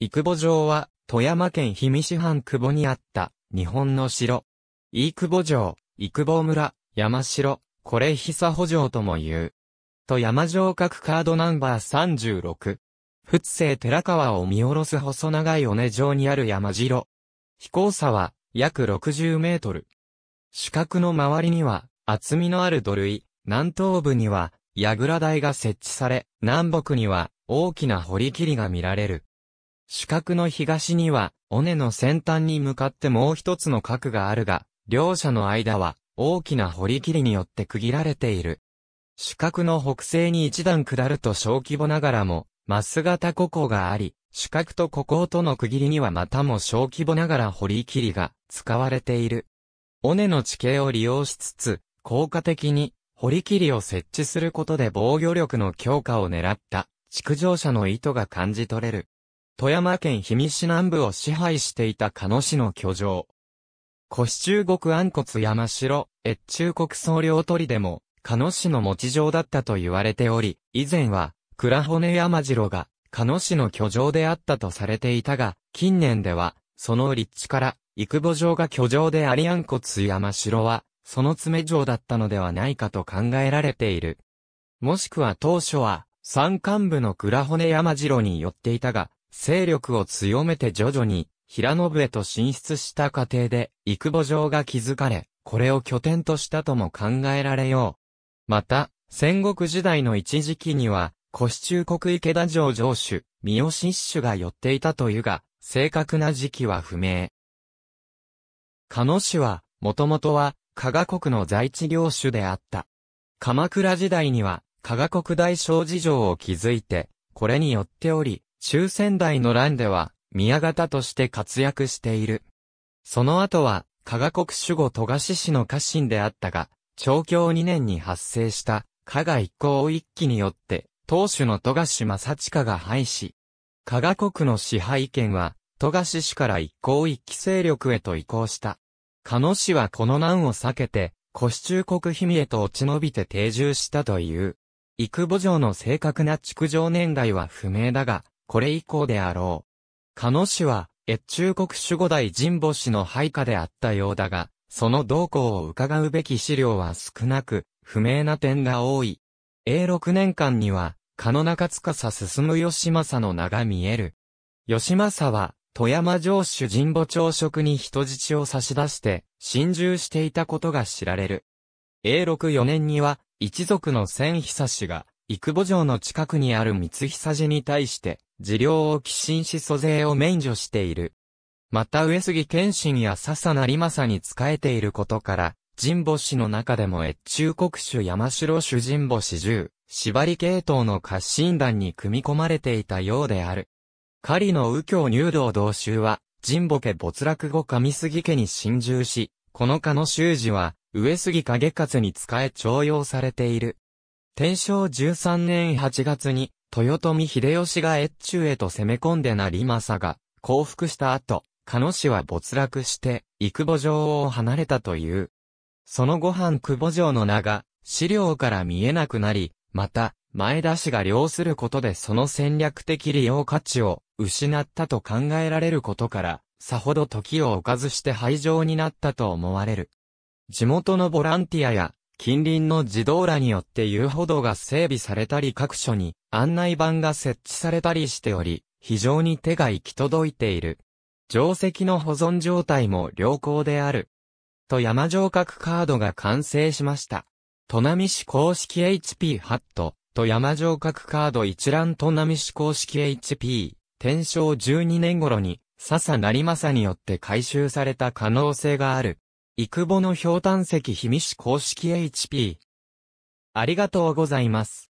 イクボ城は、富山県氷見市半久保にあった、日本の城。イークボ城、イクボ村、山城、これ久保城とも言う。富山城各カードナンバー36。仏生寺川を見下ろす細長い尾根城にある山城。飛行差は約60メートル。四角の周りには厚みのある土塁、南東部には櫓台が設置され、南北には大きな堀切りが見られる。四角の東には、尾根の先端に向かってもう一つの角があるが、両者の間は、大きなり切りによって区切られている。四角の北西に一段下ると小規模ながらも、マス型古港があり、四角と古港との区切りにはまたも小規模ながらり切りが使われている。尾根の地形を利用しつつ、効果的にり切りを設置することで防御力の強化を狙った、築城者の意図が感じ取れる。富山県氷見市南部を支配していた鹿野市の居城。古市中国暗骨山城、越中国総領取でも、鹿野市の持ち城だったと言われており、以前は、倉骨山城が、鹿野市の居城であったとされていたが、近年では、その立地から、幾母城が居城であり暗骨山城は、その詰城だったのではないかと考えられている。もしくは当初は、山間部の倉骨山城に寄っていたが、勢力を強めて徐々に、平信へと進出した過程で、幾母城が築かれ、これを拠点としたとも考えられよう。また、戦国時代の一時期には、古市中国池田城城主、三好一主が寄っていたというが、正確な時期は不明。鹿野氏は、もともとは、加賀国の在地領主であった。鎌倉時代には、加賀国大小事城を築いて、これによっており、中仙台の乱では、宮方として活躍している。その後は、加賀国守護戸賀氏の家臣であったが、長教2年に発生した、加賀一行一揆によって、当主の戸賀正親が廃止。加賀国の支配権は、戸賀氏氏から一行一揆勢力へと移行した。加野氏はこの難を避けて、古市中国姫へと落ち延びて定住したという。幾母城の正確な築城年代は不明だが、これ以降であろう。彼氏は、越中国守護大神保氏の配下であったようだが、その動向を伺うべき資料は少なく、不明な点が多い。永6年間には、鹿野中司進む吉政の名が見える。吉政は、富山城主神保朝食に人質を差し出して、侵入していたことが知られる。永6 4年には、一族の千久氏が、幾保城の近くにある三久寺に対して、治療を寄進し租税を免除している。また上杉謙信や笹成政に仕えていることから、神保氏の中でも越中国主山城主神保氏十、縛り系統の合心団に組み込まれていたようである。狩りの右京入道同州は、神保家没落後上杉家に侵入し、この家の修士は、上杉影勝に仕え徴用されている。天正13年8月に、豊臣秀吉が越中へと攻め込んでなり政が、降伏した後、鹿野氏は没落して、幾保城を離れたという。その後半久保城の名が、資料から見えなくなり、また、前田氏が領することでその戦略的利用価値を失ったと考えられることから、さほど時を置かずして廃城になったと思われる。地元のボランティアや近隣の児童らによって遊歩道が整備されたり各所に案内板が設置されたりしており、非常に手が行き届いている。定石の保存状態も良好である。と山城郭カードが完成しました。都並市公式 HP ハットと山城郭カード一覧都並市公式 HP 天正12年頃に笹成正によって回収された可能性がある。イクボの氷炭石氷見市公式 HP。ありがとうございます。